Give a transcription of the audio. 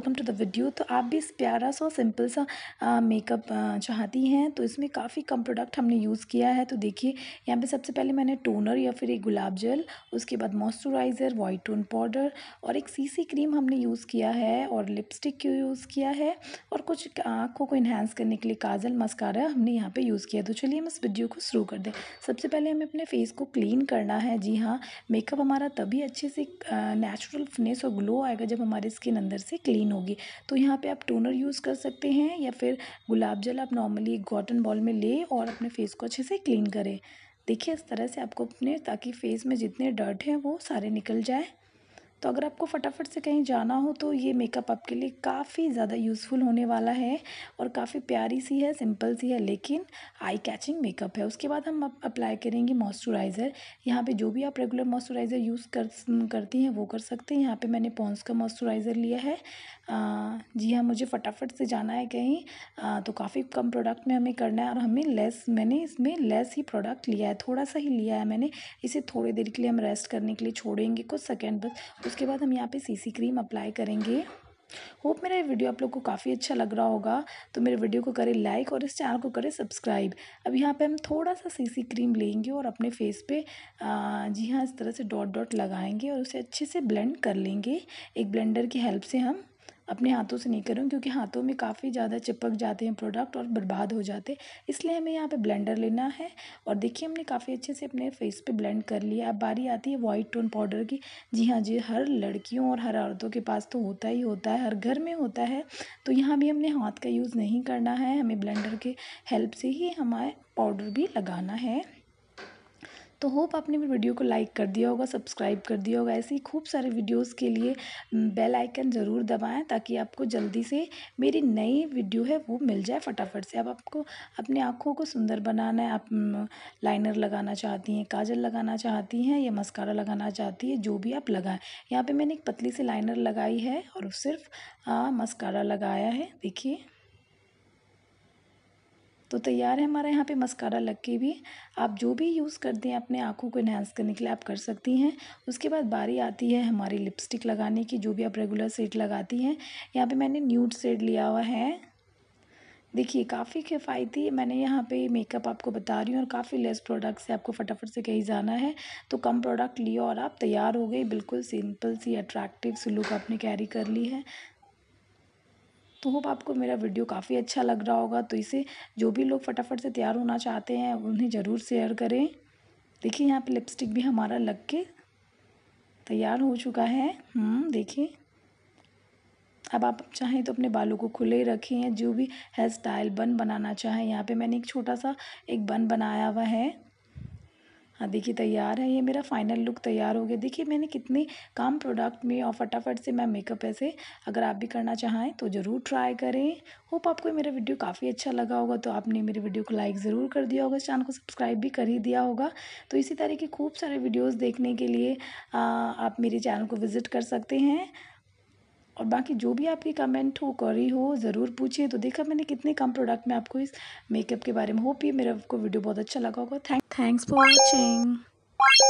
welcome to the video तो आप भी इस प्यारा सा सिंपल सा मेकअप चाहती हैं तो इसमें काफ़ी कम प्रोडक्ट हमने यूज़ किया है तो देखिए यहाँ पे सबसे पहले मैंने टोनर या फिर एक गुलाब जल उसके बाद मॉइस्चराइज़र वाइट टोन पाउडर और एक सीसी क्रीम हमने यूज़ किया है और लिपस्टिक क्यों यूज़ किया है और कुछ आँखों को इन्हेंस करने के लिए काजल मस्कारा हमने यहाँ पर यूज़ किया तो चलिए हम इस वीडियो को शुरू कर दें सबसे पहले हमें अपने फेस को क्लीन करना है जी हाँ मेकअप हमारा तभी अच्छे से नेचुरल फिनेस और ग्लो आएगा जब हमारे स्किन अंदर से क्लीन स्किन होगी तो यहाँ पे आप टोनर यूज़ कर सकते हैं या फिर गुलाब जल आप नॉर्मली एक कॉटन बॉल में ले और अपने फेस को अच्छे से क्लीन करें देखिए इस तरह से आपको अपने ताकि फेस में जितने डर्ट हैं वो सारे निकल जाए तो अगर आपको फटाफट से कहीं जाना हो तो ये मेकअप आपके लिए काफ़ी ज़्यादा यूज़फुल होने वाला है और काफ़ी प्यारी सी है सिंपल सी है लेकिन आई कैचिंग मेकअप है उसके बाद हम अप्लाई करेंगे मॉइस्चराइज़र यहाँ पे जो भी आप रेगुलर मॉइस्चराइज़र यूज़ कर करती हैं वो कर सकते हैं यहाँ पे मैंने पॉन्स का मॉइस्चराइज़र लिया है आ, जी हाँ मुझे फटाफट से जाना है कहीं आ, तो काफ़ी कम प्रोडक्ट में हमें करना है और हमें लेस मैंने इसमें लेस ही प्रोडक्ट लिया है थोड़ा सा ही लिया है मैंने इसे थोड़ी देर के लिए हम रेस्ट करने के लिए छोड़ेंगे कुछ सेकेंड बस उसके बाद हम यहाँ पे सीसी क्रीम अप्लाई करेंगे होप मेरा ये वीडियो आप लोग को काफ़ी अच्छा लग रहा होगा तो मेरे वीडियो को करें लाइक और इस चैनल को करें सब्सक्राइब अब यहाँ पे हम थोड़ा सा सीसी क्रीम लेंगे और अपने फेस पे आ, जी हाँ इस तरह से डॉट डॉट लगाएंगे और उसे अच्छे से ब्लेंड कर लेंगे एक ब्लेंडर की हेल्प से हम अपने हाथों से नहीं करूँ क्योंकि हाथों में काफ़ी ज़्यादा चिपक जाते हैं प्रोडक्ट और बर्बाद हो जाते इसलिए हमें यहाँ पे ब्लेंडर लेना है और देखिए हमने काफ़ी अच्छे से अपने फेस पे ब्लेंड कर लिया अब बारी आती है वाइट टोन पाउडर की जी हाँ जी हर लड़कियों और हर औरतों के पास तो होता ही होता है हर घर में होता है तो यहाँ भी हमने हाथ का यूज़ नहीं करना है हमें ब्लेंडर के हेल्प से ही हमारे पाउडर भी लगाना है तो होप आपने मेरे वीडियो को लाइक कर दिया होगा सब्सक्राइब कर दिया होगा ऐसे ही खूब सारे वीडियोज़ के लिए बेल आइकन ज़रूर दबाएँ ताकि आपको जल्दी से मेरी नई वीडियो है वो मिल जाए फटाफट से अब आपको अपने आँखों को सुंदर बनाना है आप लाइनर लगाना चाहती हैं काजल लगाना चाहती हैं या मस्कारा लगाना चाहती है जो भी आप लगाएं यहाँ पर मैंने एक पतली सी लाइनर लगाई है और सिर्फ मस्कारा लगाया है देखिए तो तैयार है हमारे यहाँ पे मस्कारा लग के भी आप जो भी यूज़ करते हैं अपने आँखों को इन्हेंस करने के लिए आप कर सकती हैं उसके बाद बारी आती है हमारी लिपस्टिक लगाने की जो भी आप रेगुलर सेट लगाती हैं यहाँ पर मैंने न्यूट सेट लिया हुआ है देखिए काफ़ी किफ़ायती मैंने यहाँ पे मेकअप आपको बता रही हूँ और काफ़ी लेस प्रोडक्ट से आपको फटाफट से कहीं जाना है तो कम प्रोडक्ट लियो और आप तैयार हो गए बिल्कुल सिंपल सी अट्रैक्टिव सी लुक आपने कैरी कर ली है तो होप आपको मेरा वीडियो काफ़ी अच्छा लग रहा होगा तो इसे जो भी लोग फटाफट से तैयार होना चाहते हैं उन्हें ज़रूर शेयर करें देखिए यहाँ पे लिपस्टिक भी हमारा लग के तैयार हो चुका है हम्म, देखिए अब आप चाहें तो अपने बालों को खुले रखें जो भी हेयर स्टाइल बन बनाना चाहें यहाँ पर मैंने एक छोटा सा एक बन बनाया हुआ है हाँ देखिए तैयार है ये मेरा फाइनल लुक तैयार हो गया देखिए मैंने कितने काम प्रोडक्ट में और फटाफट से मैं मेकअप ऐसे अगर आप भी करना चाहें तो ज़रूर ट्राई करें होप आपको मेरा वीडियो काफ़ी अच्छा लगा होगा तो आपने मेरे वीडियो को लाइक ज़रूर कर दिया होगा चैनल को सब्सक्राइब भी कर ही दिया होगा तो इसी तरह के खूब सारे वीडियोज़ देखने के लिए आप मेरे चैनल को विज़िट कर सकते हैं और बाकी जो भी आपकी कमेंट हो करी हो ज़रूर पूछिए तो देखा मैंने कितने कम प्रोडक्ट में आपको इस मेकअप के बारे में होप ये मेरा आपको वीडियो बहुत अच्छा लगा होगा थैंक थैंक्स फॉर वॉचिंग